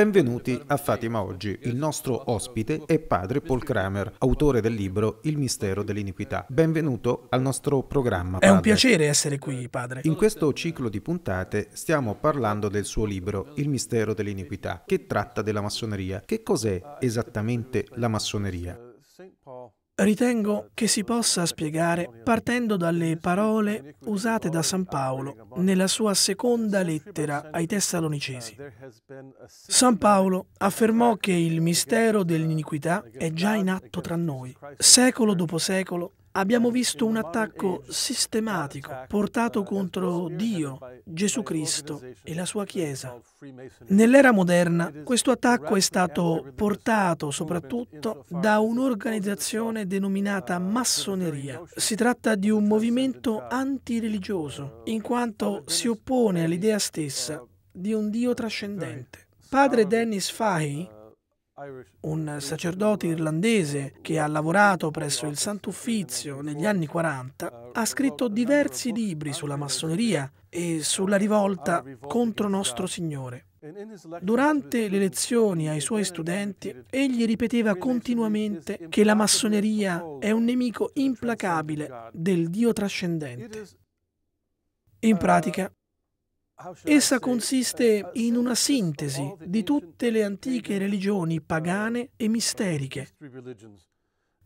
Benvenuti a Fatima Oggi. Il nostro ospite è padre Paul Kramer, autore del libro Il mistero dell'iniquità. Benvenuto al nostro programma. Padre. È un piacere essere qui, padre. In questo ciclo di puntate stiamo parlando del suo libro Il mistero dell'iniquità, che tratta della massoneria. Che cos'è esattamente la massoneria? Ritengo che si possa spiegare partendo dalle parole usate da San Paolo nella sua seconda lettera ai Tessalonicesi. San Paolo affermò che il mistero dell'iniquità è già in atto tra noi, secolo dopo secolo, abbiamo visto un attacco sistematico portato contro Dio, Gesù Cristo e la sua Chiesa. Nell'era moderna questo attacco è stato portato soprattutto da un'organizzazione denominata massoneria. Si tratta di un movimento antireligioso, in quanto si oppone all'idea stessa di un Dio trascendente. Padre Dennis Fahey, un sacerdote irlandese che ha lavorato presso il Sant'Uffizio negli anni 40, ha scritto diversi libri sulla massoneria e sulla rivolta contro Nostro Signore. Durante le lezioni ai suoi studenti, egli ripeteva continuamente che la massoneria è un nemico implacabile del Dio trascendente. In pratica, Essa consiste in una sintesi di tutte le antiche religioni pagane e misteriche,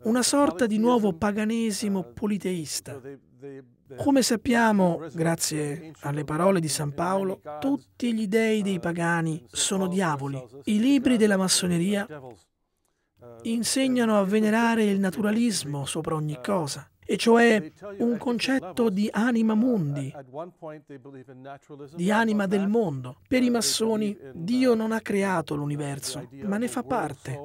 una sorta di nuovo paganesimo politeista. Come sappiamo, grazie alle parole di San Paolo, tutti gli dei dei pagani sono diavoli. I libri della massoneria insegnano a venerare il naturalismo sopra ogni cosa e cioè un concetto di anima mundi, di anima del mondo. Per i massoni Dio non ha creato l'universo, ma ne fa parte.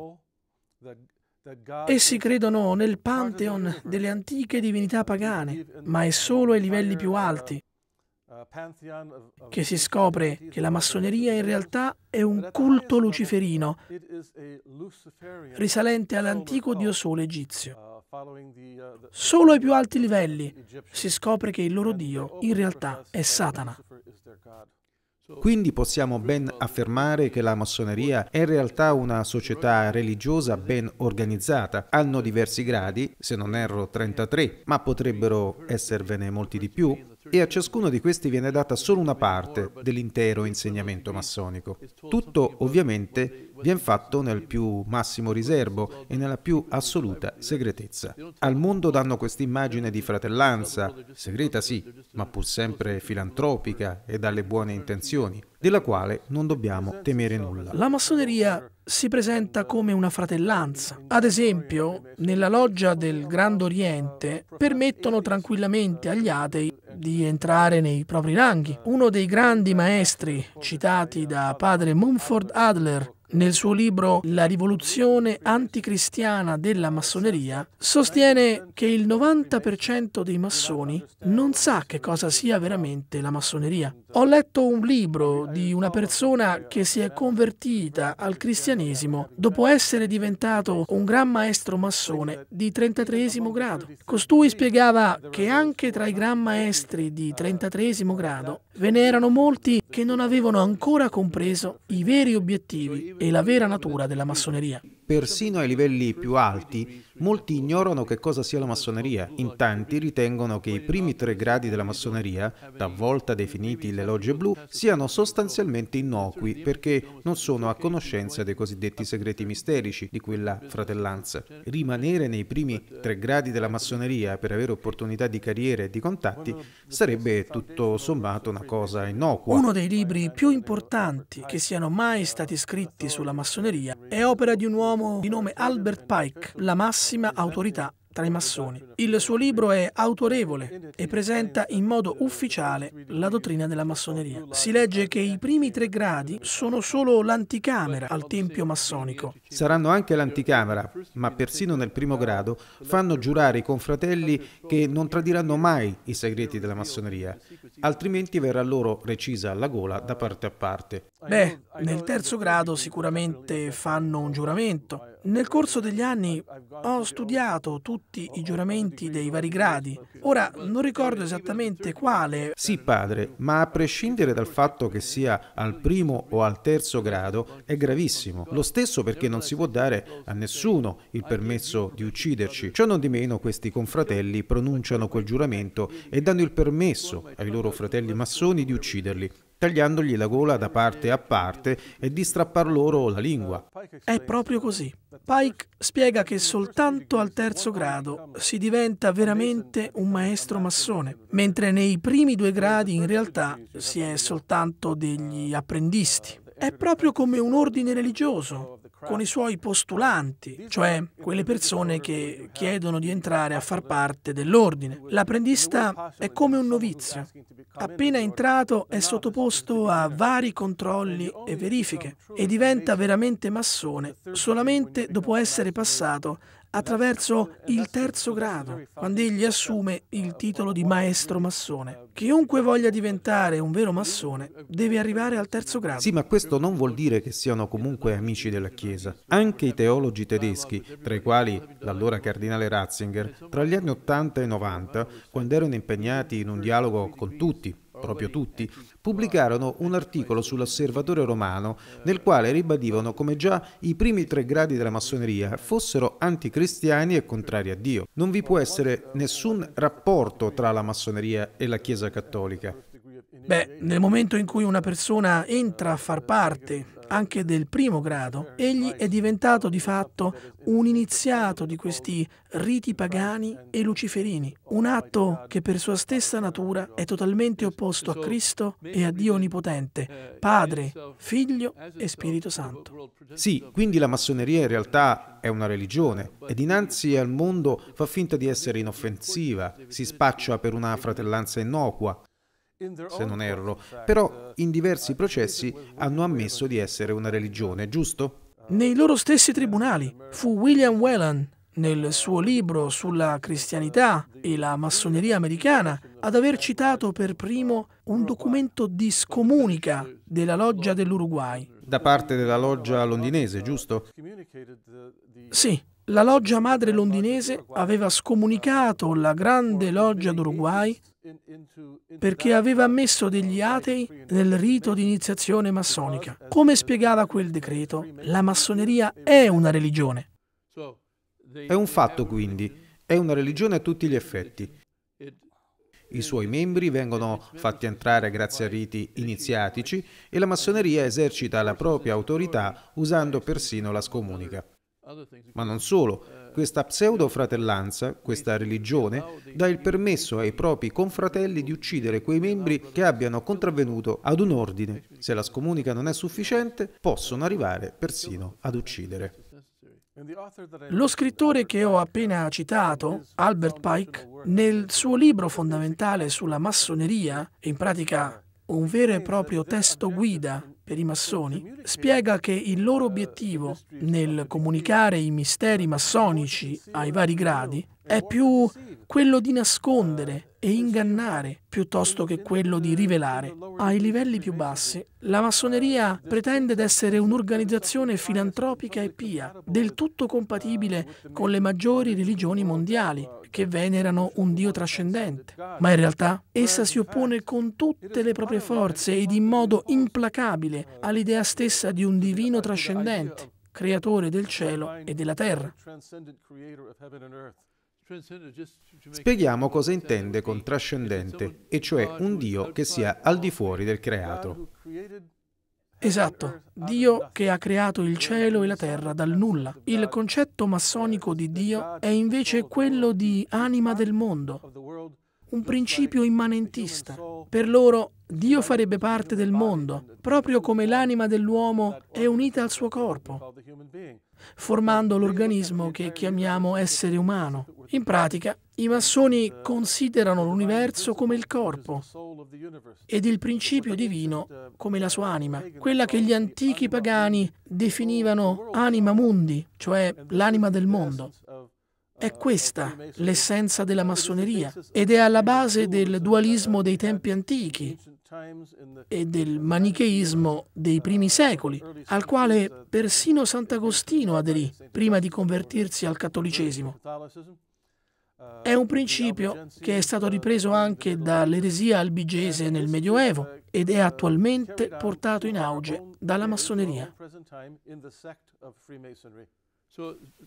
Essi credono nel pantheon delle antiche divinità pagane, ma è solo ai livelli più alti, che si scopre che la massoneria in realtà è un culto luciferino risalente all'antico dio sole egizio. Uh, uh, Solo ai più alti livelli si scopre che il loro dio in realtà è Satana. Quindi possiamo ben affermare che la massoneria è in realtà una società religiosa ben organizzata. Hanno diversi gradi, se non erro 33, ma potrebbero esservene molti di più, e a ciascuno di questi viene data solo una parte dell'intero insegnamento massonico. Tutto ovviamente viene fatto nel più massimo riservo e nella più assoluta segretezza. Al mondo danno questa immagine di fratellanza, segreta sì, ma pur sempre filantropica e dalle buone intenzioni, della quale non dobbiamo temere nulla. La massoneria si presenta come una fratellanza. Ad esempio, nella loggia del Grand Oriente permettono tranquillamente agli atei di entrare nei propri ranghi. Uno dei grandi maestri citati da padre Mumford Adler nel suo libro La rivoluzione anticristiana della massoneria sostiene che il 90% dei massoni non sa che cosa sia veramente la massoneria. Ho letto un libro di una persona che si è convertita al cristianesimo dopo essere diventato un gran maestro massone di 33 grado. Costui spiegava che anche tra i gran maestri di 33 grado ve ne erano molti che non avevano ancora compreso i veri obiettivi e la vera natura della massoneria. Persino ai livelli più alti, molti ignorano che cosa sia la massoneria. In tanti ritengono che i primi tre gradi della massoneria, talvolta definiti le logge blu, siano sostanzialmente innocui perché non sono a conoscenza dei cosiddetti segreti misterici di quella fratellanza. Rimanere nei primi tre gradi della massoneria per avere opportunità di carriera e di contatti sarebbe tutto sommato una cosa innocua. Uno dei libri più importanti che siano mai stati scritti sulla massoneria è opera di un uomo uomo di nome Albert Pike, la massima autorità tra i massoni. Il suo libro è autorevole e presenta in modo ufficiale la dottrina della massoneria. Si legge che i primi tre gradi sono solo l'anticamera al tempio massonico. Saranno anche l'anticamera, ma persino nel primo grado fanno giurare i confratelli che non tradiranno mai i segreti della massoneria, altrimenti verrà loro recisa alla gola da parte a parte. Beh, nel terzo grado sicuramente fanno un giuramento nel corso degli anni ho studiato tutti i giuramenti dei vari gradi. Ora non ricordo esattamente quale. Sì, padre, ma a prescindere dal fatto che sia al primo o al terzo grado, è gravissimo. Lo stesso perché non si può dare a nessuno il permesso di ucciderci. Ciò non di meno questi confratelli pronunciano quel giuramento e danno il permesso ai loro fratelli massoni di ucciderli tagliandogli la gola da parte a parte e di strappar loro la lingua. È proprio così. Pike spiega che soltanto al terzo grado si diventa veramente un maestro massone, mentre nei primi due gradi in realtà si è soltanto degli apprendisti. È proprio come un ordine religioso, con i suoi postulanti, cioè quelle persone che chiedono di entrare a far parte dell'ordine. L'apprendista è come un novizio. Appena entrato è sottoposto a vari controlli e verifiche e diventa veramente massone solamente dopo essere passato attraverso il terzo grado, quando egli assume il titolo di maestro massone. Chiunque voglia diventare un vero massone deve arrivare al terzo grado. Sì, ma questo non vuol dire che siano comunque amici della Chiesa. Anche i teologi tedeschi, tra i quali l'allora cardinale Ratzinger, tra gli anni 80 e 90, quando erano impegnati in un dialogo con tutti, proprio tutti, pubblicarono un articolo sull'Osservatore romano nel quale ribadivano come già i primi tre gradi della massoneria fossero anticristiani e contrari a Dio. Non vi può essere nessun rapporto tra la massoneria e la Chiesa cattolica. Beh, nel momento in cui una persona entra a far parte anche del primo grado, egli è diventato di fatto un iniziato di questi riti pagani e luciferini, un atto che per sua stessa natura è totalmente opposto a Cristo e a Dio Onnipotente, Padre, Figlio e Spirito Santo. Sì, quindi la massoneria in realtà è una religione e dinanzi al mondo fa finta di essere inoffensiva, si spaccia per una fratellanza innocua, se non erro, però in diversi processi hanno ammesso di essere una religione, giusto? Nei loro stessi tribunali fu William Whelan, nel suo libro sulla cristianità e la massoneria americana, ad aver citato per primo un documento di scomunica della loggia dell'Uruguay. Da parte della loggia londinese, giusto? Sì, la loggia madre londinese aveva scomunicato la grande loggia d'Uruguay perché aveva ammesso degli atei nel rito di iniziazione massonica. Come spiegava quel decreto, la massoneria è una religione. È un fatto quindi, è una religione a tutti gli effetti. I suoi membri vengono fatti entrare grazie a riti iniziatici e la massoneria esercita la propria autorità usando persino la scomunica. Ma non solo, questa pseudo-fratellanza, questa religione, dà il permesso ai propri confratelli di uccidere quei membri che abbiano contravvenuto ad un ordine. Se la scomunica non è sufficiente, possono arrivare persino ad uccidere. Lo scrittore che ho appena citato, Albert Pike, nel suo libro fondamentale sulla massoneria, in pratica un vero e proprio testo guida per i massoni, spiega che il loro obiettivo nel comunicare i misteri massonici ai vari gradi è più quello di nascondere e ingannare piuttosto che quello di rivelare. Ai livelli più bassi, la massoneria pretende di essere un'organizzazione filantropica e pia, del tutto compatibile con le maggiori religioni mondiali che venerano un Dio trascendente, ma in realtà essa si oppone con tutte le proprie forze ed in modo implacabile all'idea stessa di un divino trascendente, creatore del cielo e della terra. Spieghiamo cosa intende con trascendente, e cioè un Dio che sia al di fuori del creato. Esatto, Dio che ha creato il cielo e la terra dal nulla. Il concetto massonico di Dio è invece quello di anima del mondo un principio immanentista. Per loro Dio farebbe parte del mondo, proprio come l'anima dell'uomo è unita al suo corpo, formando l'organismo che chiamiamo essere umano. In pratica, i massoni considerano l'universo come il corpo ed il principio divino come la sua anima, quella che gli antichi pagani definivano anima mundi, cioè l'anima del mondo. È questa l'essenza della massoneria ed è alla base del dualismo dei tempi antichi e del manicheismo dei primi secoli, al quale persino Sant'Agostino aderì prima di convertirsi al cattolicesimo. È un principio che è stato ripreso anche dall'eresia albigese nel Medioevo ed è attualmente portato in auge dalla massoneria.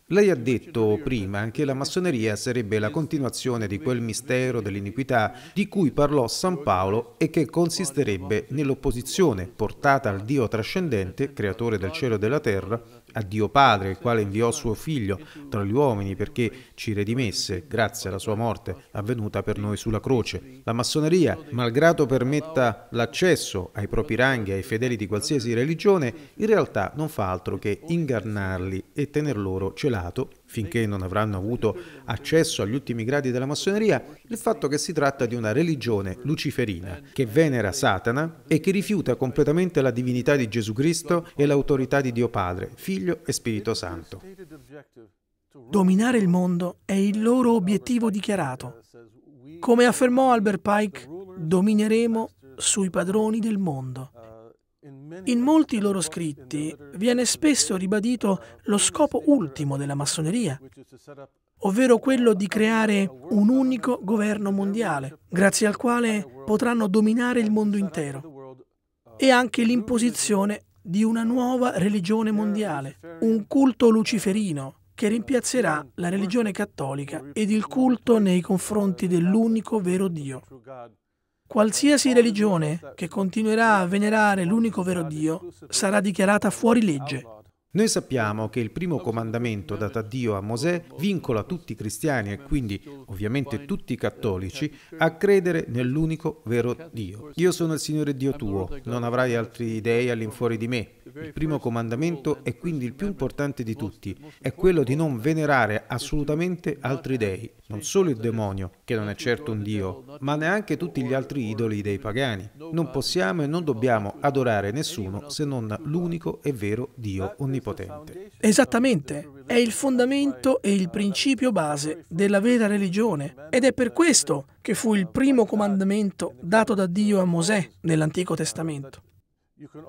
Lei ha detto prima che la massoneria sarebbe la continuazione di quel mistero dell'iniquità di cui parlò San Paolo e che consisterebbe nell'opposizione portata al Dio trascendente, creatore del cielo e della terra, a Dio Padre, il quale inviò suo Figlio tra gli uomini perché ci redimesse, grazie alla sua morte avvenuta per noi sulla croce. La massoneria, malgrado permetta l'accesso ai propri ranghi, ai fedeli di qualsiasi religione, in realtà non fa altro che ingannarli e tener loro celato finché non avranno avuto accesso agli ultimi gradi della massoneria, il fatto che si tratta di una religione luciferina che venera Satana e che rifiuta completamente la divinità di Gesù Cristo e l'autorità di Dio Padre, Figlio e Spirito Santo. Dominare il mondo è il loro obiettivo dichiarato. Come affermò Albert Pike, domineremo sui padroni del mondo. In molti loro scritti viene spesso ribadito lo scopo ultimo della massoneria, ovvero quello di creare un unico governo mondiale, grazie al quale potranno dominare il mondo intero, e anche l'imposizione di una nuova religione mondiale, un culto luciferino che rimpiazzerà la religione cattolica ed il culto nei confronti dell'unico vero Dio. Qualsiasi religione che continuerà a venerare l'unico vero Dio sarà dichiarata fuori legge. Noi sappiamo che il primo comandamento dato a Dio a Mosè vincola tutti i cristiani e quindi ovviamente tutti i cattolici a credere nell'unico vero Dio. Io sono il Signore Dio tuo, non avrai altri dei all'infuori di me. Il primo comandamento è quindi il più importante di tutti, è quello di non venerare assolutamente altri dei, non solo il demonio, che non è certo un Dio, ma neanche tutti gli altri idoli dei pagani. Non possiamo e non dobbiamo adorare nessuno se non l'unico e vero Dio onnipotente onnipotente. Esattamente, è il fondamento e il principio base della vera religione ed è per questo che fu il primo comandamento dato da Dio a Mosè nell'Antico Testamento.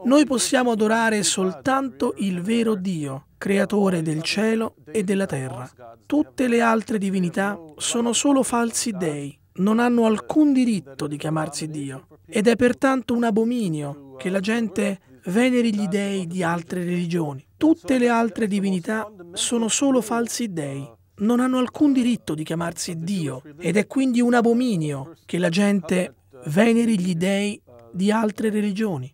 Noi possiamo adorare soltanto il vero Dio, creatore del cielo e della terra. Tutte le altre divinità sono solo falsi dei, non hanno alcun diritto di chiamarsi Dio ed è pertanto un abominio che la gente veneri gli dei di altre religioni. Tutte le altre divinità sono solo falsi dei, non hanno alcun diritto di chiamarsi Dio ed è quindi un abominio che la gente veneri gli dei di altre religioni.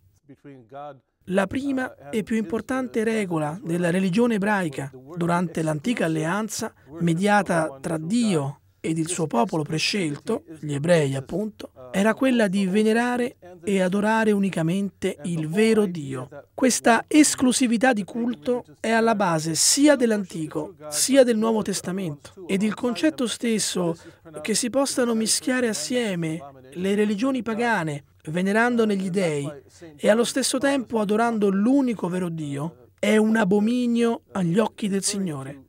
La prima e più importante regola della religione ebraica durante l'antica alleanza mediata tra Dio ed il suo popolo prescelto, gli ebrei appunto, era quella di venerare e adorare unicamente il vero Dio. Questa esclusività di culto è alla base sia dell'Antico sia del Nuovo Testamento ed il concetto stesso che si possano mischiare assieme le religioni pagane venerandone gli dei e allo stesso tempo adorando l'unico vero Dio è un abominio agli occhi del Signore.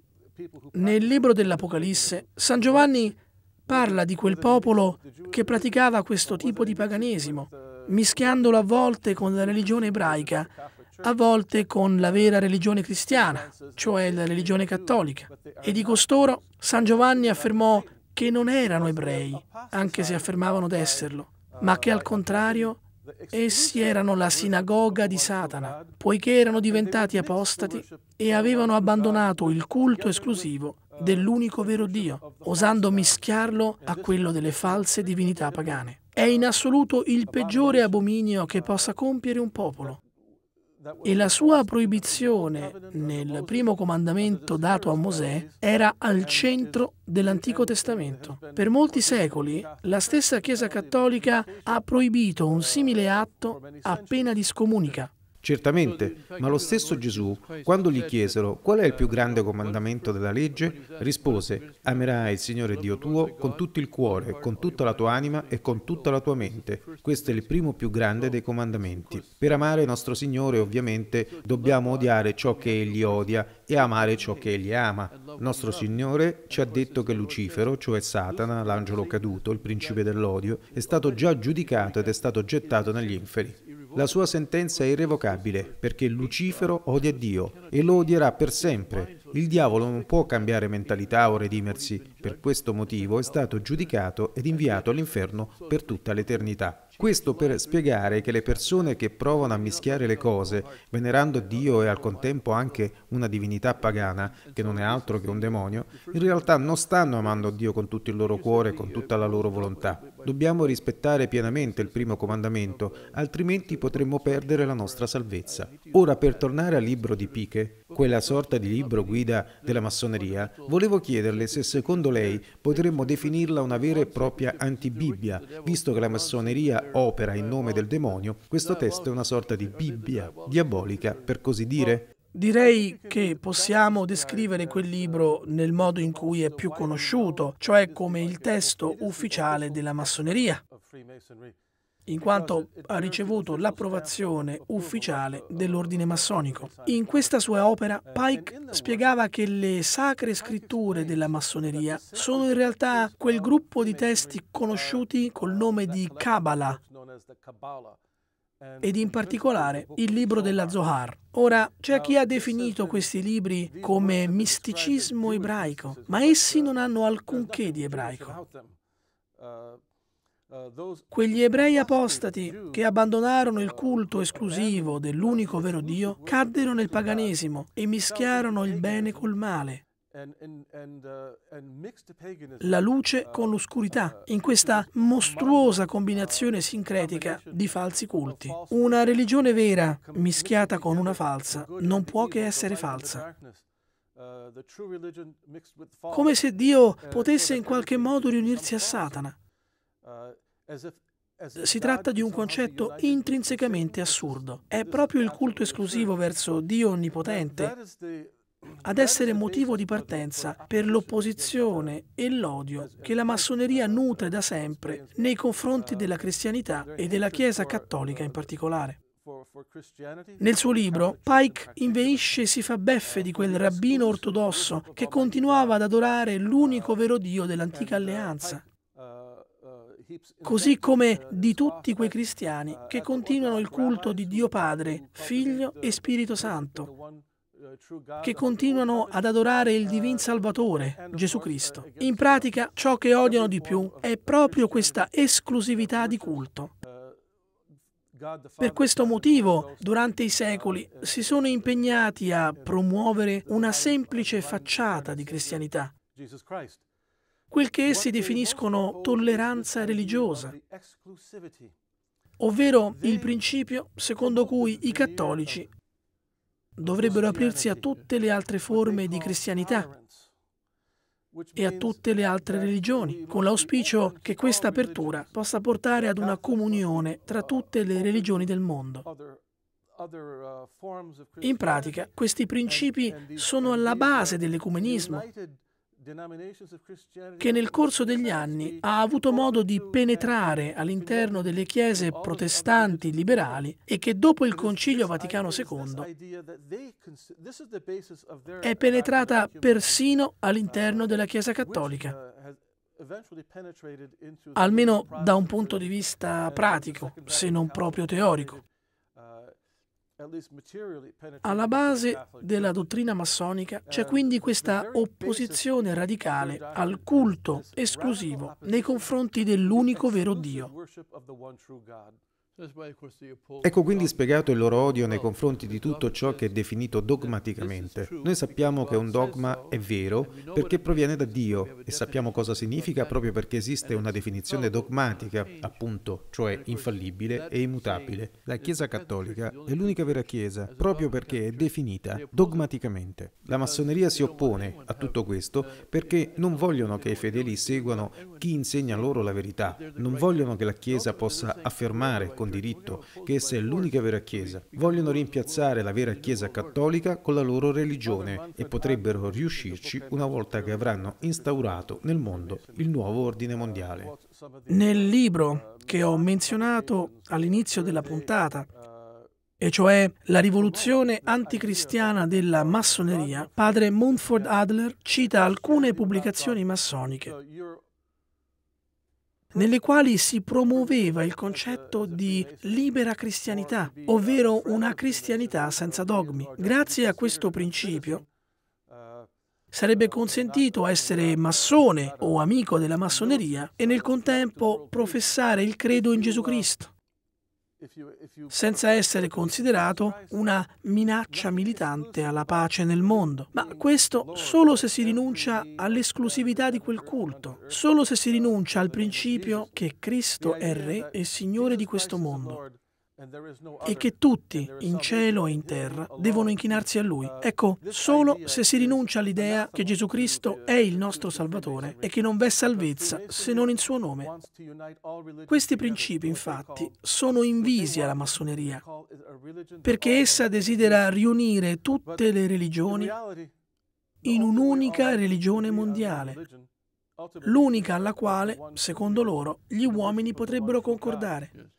Nel libro dell'Apocalisse, San Giovanni parla di quel popolo che praticava questo tipo di paganesimo mischiandolo a volte con la religione ebraica, a volte con la vera religione cristiana, cioè la religione cattolica. E di costoro San Giovanni affermò che non erano ebrei, anche se affermavano d'esserlo, ma che al contrario essi erano la sinagoga di Satana, poiché erano diventati apostati e avevano abbandonato il culto esclusivo dell'unico vero Dio, osando mischiarlo a quello delle false divinità pagane è in assoluto il peggiore abominio che possa compiere un popolo. E la sua proibizione nel primo comandamento dato a Mosè era al centro dell'Antico Testamento. Per molti secoli la stessa Chiesa Cattolica ha proibito un simile atto a pena di scomunica. Certamente, ma lo stesso Gesù, quando gli chiesero qual è il più grande comandamento della legge, rispose, amerai il Signore Dio tuo con tutto il cuore, con tutta la tua anima e con tutta la tua mente. Questo è il primo più grande dei comandamenti. Per amare nostro Signore, ovviamente, dobbiamo odiare ciò che Egli odia e amare ciò che Egli ama. Nostro Signore ci ha detto che Lucifero, cioè Satana, l'angelo caduto, il principe dell'odio, è stato già giudicato ed è stato gettato negli inferi. La sua sentenza è irrevocabile perché Lucifero odia Dio e lo odierà per sempre. Il diavolo non può cambiare mentalità o redimersi. Per questo motivo è stato giudicato ed inviato all'inferno per tutta l'eternità. Questo per spiegare che le persone che provano a mischiare le cose, venerando Dio e al contempo anche una divinità pagana, che non è altro che un demonio, in realtà non stanno amando Dio con tutto il loro cuore e con tutta la loro volontà. Dobbiamo rispettare pienamente il primo comandamento, altrimenti potremmo perdere la nostra salvezza. Ora, per tornare al libro di Piche, quella sorta di libro guida della massoneria, volevo chiederle se secondo lei potremmo definirla una vera e propria antibibbia, visto che la massoneria opera in nome del demonio, questo testo è una sorta di bibbia diabolica, per così dire. Direi che possiamo descrivere quel libro nel modo in cui è più conosciuto, cioè come il testo ufficiale della massoneria, in quanto ha ricevuto l'approvazione ufficiale dell'ordine massonico. In questa sua opera Pike spiegava che le sacre scritture della massoneria sono in realtà quel gruppo di testi conosciuti col nome di Kabbalah Ehm, ed in particolare il libro della Zohar. Ora, c'è chi ha definito questi libri come misticismo ebraico, ma essi non hanno alcunché di ebraico. Uh, uh, Quegli ebrei apostati che abbandonarono il uh, culto esclusivo dell'unico vero Dio caddero nel paganesimo e mischiarono il bene col male. Uh, la luce uh, con l'oscurità, uh, in questa mostruosa combinazione sincretica di falsi culti. Una religione vera mischiata con una falsa non può che essere falsa. Come se Dio potesse in qualche modo riunirsi a Satana. Si tratta di un concetto intrinsecamente assurdo. È proprio il culto esclusivo verso Dio Onnipotente ad essere motivo di partenza per l'opposizione e l'odio che la massoneria nutre da sempre nei confronti della cristianità e della Chiesa cattolica in particolare. Nel suo libro, Pike inveisce e si fa beffe di quel rabbino ortodosso che continuava ad adorare l'unico vero Dio dell'antica alleanza, così come di tutti quei cristiani che continuano il culto di Dio Padre, Figlio e Spirito Santo, che continuano ad adorare il divin Salvatore, Gesù Cristo. In pratica ciò che odiano di più è proprio questa esclusività di culto. Per questo motivo, durante i secoli, si sono impegnati a promuovere una semplice facciata di cristianità, quel che essi definiscono tolleranza religiosa, ovvero il principio secondo cui i cattolici dovrebbero aprirsi a tutte le altre forme di cristianità e a tutte le altre religioni, con l'auspicio che questa apertura possa portare ad una comunione tra tutte le religioni del mondo. In pratica, questi principi sono alla base dell'ecumenismo che nel corso degli anni ha avuto modo di penetrare all'interno delle chiese protestanti liberali e che dopo il Concilio Vaticano II è penetrata persino uh, all'interno della Chiesa uh, Cattolica, almeno da un punto di vista pratico, se non proprio teorico. Uh, alla base della dottrina massonica c'è quindi questa opposizione radicale al culto esclusivo nei confronti dell'unico vero Dio. Ecco quindi spiegato il loro odio nei confronti di tutto ciò che è definito dogmaticamente. Noi sappiamo che un dogma è vero perché proviene da Dio e sappiamo cosa significa proprio perché esiste una definizione dogmatica, appunto, cioè infallibile e immutabile. La Chiesa Cattolica è l'unica vera Chiesa proprio perché è definita dogmaticamente. La massoneria si oppone a tutto questo perché non vogliono che i fedeli seguano chi insegna loro la verità, non vogliono che la Chiesa possa affermare con diritto, che essa è l'unica vera Chiesa. Vogliono rimpiazzare la vera Chiesa cattolica con la loro religione e potrebbero riuscirci una volta che avranno instaurato nel mondo il nuovo ordine mondiale. Nel libro che ho menzionato all'inizio della puntata, e cioè la rivoluzione anticristiana della massoneria, padre Munford Adler cita alcune pubblicazioni massoniche nelle quali si promuoveva il concetto di libera cristianità, ovvero una cristianità senza dogmi. Grazie a questo principio sarebbe consentito essere massone o amico della massoneria e nel contempo professare il credo in Gesù Cristo senza essere considerato una minaccia militante alla pace nel mondo. Ma questo solo se si rinuncia all'esclusività di quel culto, solo se si rinuncia al principio che Cristo è Re e Signore di questo mondo e che tutti, in cielo e in terra, devono inchinarsi a Lui. Uh, ecco, solo se si rinuncia all'idea che Gesù Cristo è il nostro Salvatore e che non v'è salvezza se non in suo nome. Questi principi, infatti, sono invisi alla massoneria, perché essa desidera riunire tutte le religioni in un'unica religione mondiale, l'unica alla quale, secondo loro, gli uomini potrebbero concordare.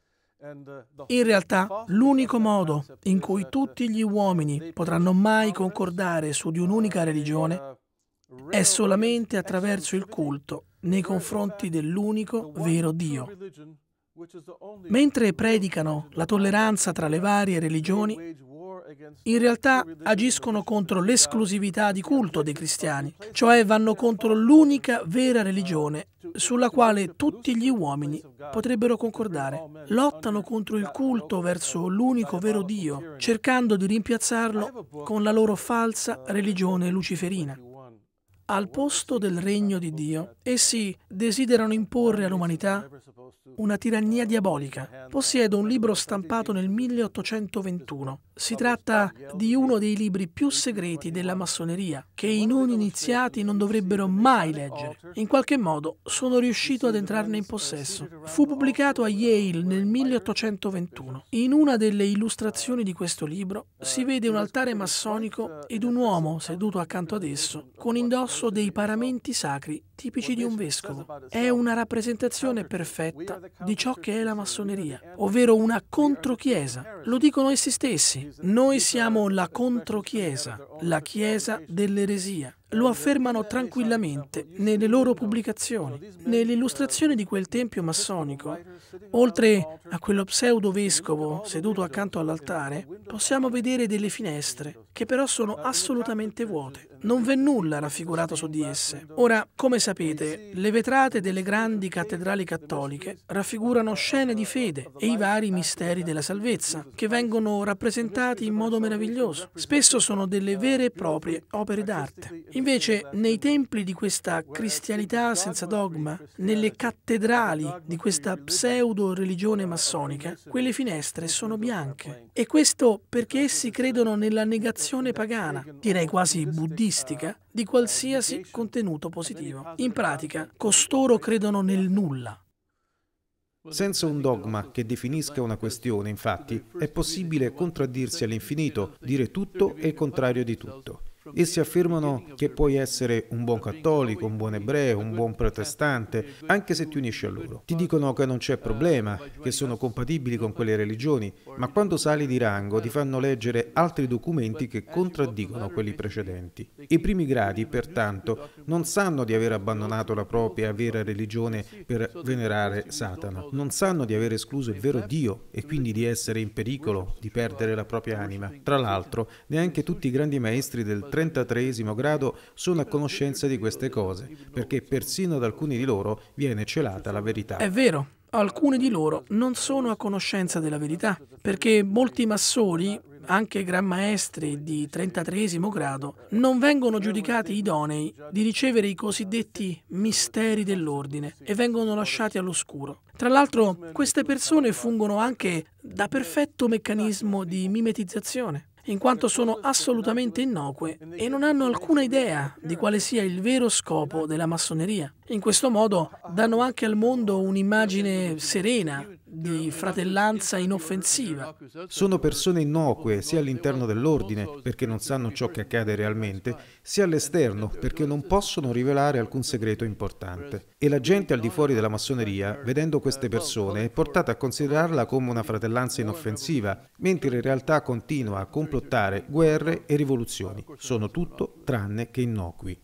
Uh, in realtà l'unico modo in cui tutti gli uomini potranno mai concordare su di uh, un'unica uh, religione è solamente attraverso il culto nei confronti dell'unico vero Dio. Mentre predicano la tolleranza tra le varie religioni, in realtà agiscono contro l'esclusività di culto dei cristiani, cioè vanno contro l'unica vera religione sulla quale tutti gli uomini potrebbero concordare. Lottano contro il culto verso l'unico vero Dio, cercando di rimpiazzarlo con la loro falsa religione luciferina al posto del regno di Dio. Essi desiderano imporre all'umanità una tirannia diabolica. Possiedo un libro stampato nel 1821. Si tratta di uno dei libri più segreti della massoneria, che i non iniziati non dovrebbero mai leggere. In qualche modo sono riuscito ad entrarne in possesso. Fu pubblicato a Yale nel 1821. In una delle illustrazioni di questo libro si vede un altare massonico ed un uomo seduto accanto ad esso, con indosso l'uso dei paramenti sacri tipici di un vescovo. È una rappresentazione perfetta di ciò che è la massoneria, ovvero una controchiesa. Lo dicono essi stessi. Noi siamo la controchiesa, la chiesa dell'eresia lo affermano tranquillamente nelle loro pubblicazioni. Nell'illustrazione di quel tempio massonico, oltre a quello pseudo-vescovo seduto accanto all'altare, possiamo vedere delle finestre che però sono assolutamente vuote. Non v'è nulla raffigurato su di esse. Ora, come sapete, le vetrate delle grandi cattedrali cattoliche raffigurano scene di fede e i vari misteri della salvezza, che vengono rappresentati in modo meraviglioso. Spesso sono delle vere e proprie opere d'arte. In Invece nei templi di questa cristianità senza dogma, nelle cattedrali di questa pseudo-religione massonica, quelle finestre sono bianche. E questo perché essi credono nella negazione pagana, direi quasi buddistica, di qualsiasi contenuto positivo. In pratica, costoro credono nel nulla. Senza un dogma che definisca una questione, infatti, è possibile contraddirsi all'infinito, dire tutto e il contrario di tutto. Essi affermano che puoi essere un buon cattolico, un buon ebreo, un buon protestante, anche se ti unisci a loro. Ti dicono che non c'è problema, che sono compatibili con quelle religioni, ma quando sali di rango ti fanno leggere altri documenti che contraddicono quelli precedenti. I primi gradi, pertanto, non sanno di aver abbandonato la propria vera religione per venerare Satana, non sanno di aver escluso il vero Dio e quindi di essere in pericolo, di perdere la propria anima. Tra l'altro, neanche tutti i grandi maestri del 33 grado sono a conoscenza di queste cose, perché persino ad alcuni di loro viene celata la verità. È vero, alcuni di loro non sono a conoscenza della verità, perché molti massoni, anche gran maestri di 33 grado, non vengono giudicati idonei di ricevere i cosiddetti misteri dell'ordine e vengono lasciati all'oscuro. Tra l'altro, queste persone fungono anche da perfetto meccanismo di mimetizzazione in quanto sono assolutamente innocue e non hanno alcuna idea di quale sia il vero scopo della massoneria. In questo modo danno anche al mondo un'immagine serena di fratellanza inoffensiva. Sono persone innocue sia all'interno dell'ordine, perché non sanno ciò che accade realmente, sia all'esterno, perché non possono rivelare alcun segreto importante. E la gente al di fuori della massoneria, vedendo queste persone, è portata a considerarla come una fratellanza inoffensiva, mentre in realtà continua a complottare guerre e rivoluzioni. Sono tutto tranne che innocui.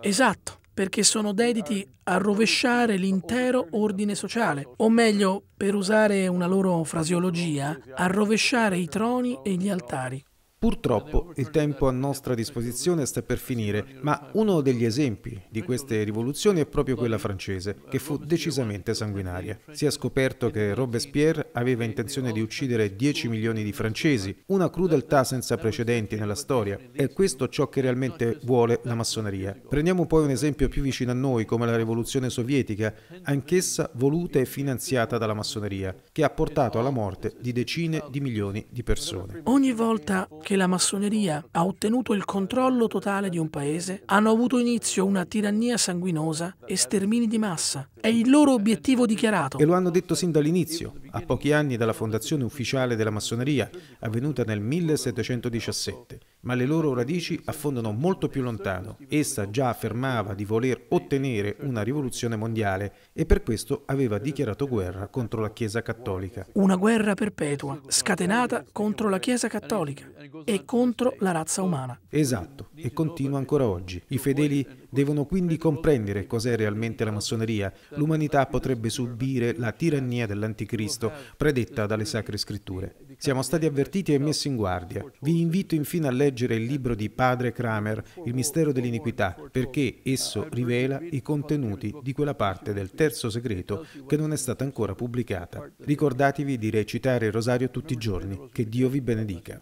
Esatto perché sono dediti a rovesciare l'intero ordine sociale, o meglio, per usare una loro fraseologia, a rovesciare i troni e gli altari. Purtroppo il tempo a nostra disposizione sta per finire, ma uno degli esempi di queste rivoluzioni è proprio quella francese, che fu decisamente sanguinaria. Si è scoperto che Robespierre aveva intenzione di uccidere 10 milioni di francesi, una crudeltà senza precedenti nella storia. È questo ciò che realmente vuole la massoneria. Prendiamo poi un esempio più vicino a noi, come la rivoluzione sovietica, anch'essa voluta e finanziata dalla massoneria, che ha portato alla morte di decine di milioni di persone. Ogni volta che la massoneria ha ottenuto il controllo totale di un paese, hanno avuto inizio una tirannia sanguinosa e stermini di massa. È il loro obiettivo dichiarato. E lo hanno detto sin dall'inizio, a pochi anni dalla fondazione ufficiale della massoneria, avvenuta nel 1717 ma le loro radici affondano molto più lontano. Essa già affermava di voler ottenere una rivoluzione mondiale e per questo aveva dichiarato guerra contro la Chiesa Cattolica. Una guerra perpetua, scatenata contro la Chiesa Cattolica e contro la razza umana. Esatto, e continua ancora oggi. I fedeli devono quindi comprendere cos'è realmente la massoneria. L'umanità potrebbe subire la tirannia dell'anticristo predetta dalle sacre scritture. Siamo stati avvertiti e messi in guardia. Vi invito infine a leggere leggere il libro di padre Kramer, Il mistero dell'iniquità, perché esso rivela i contenuti di quella parte del terzo segreto che non è stata ancora pubblicata. Ricordatevi di recitare il rosario tutti i giorni. Che Dio vi benedica.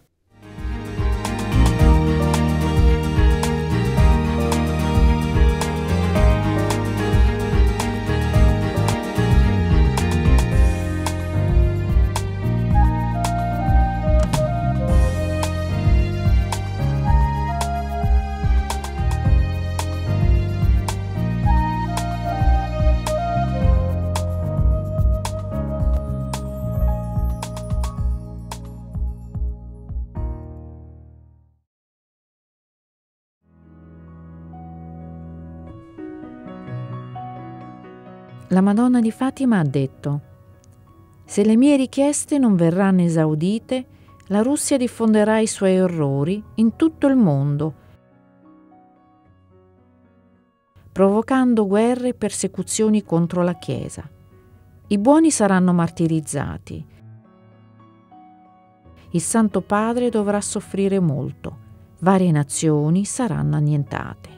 La Madonna di Fatima ha detto, Se le mie richieste non verranno esaudite, la Russia diffonderà i suoi orrori in tutto il mondo, provocando guerre e persecuzioni contro la Chiesa. I buoni saranno martirizzati. Il Santo Padre dovrà soffrire molto. Varie nazioni saranno annientate.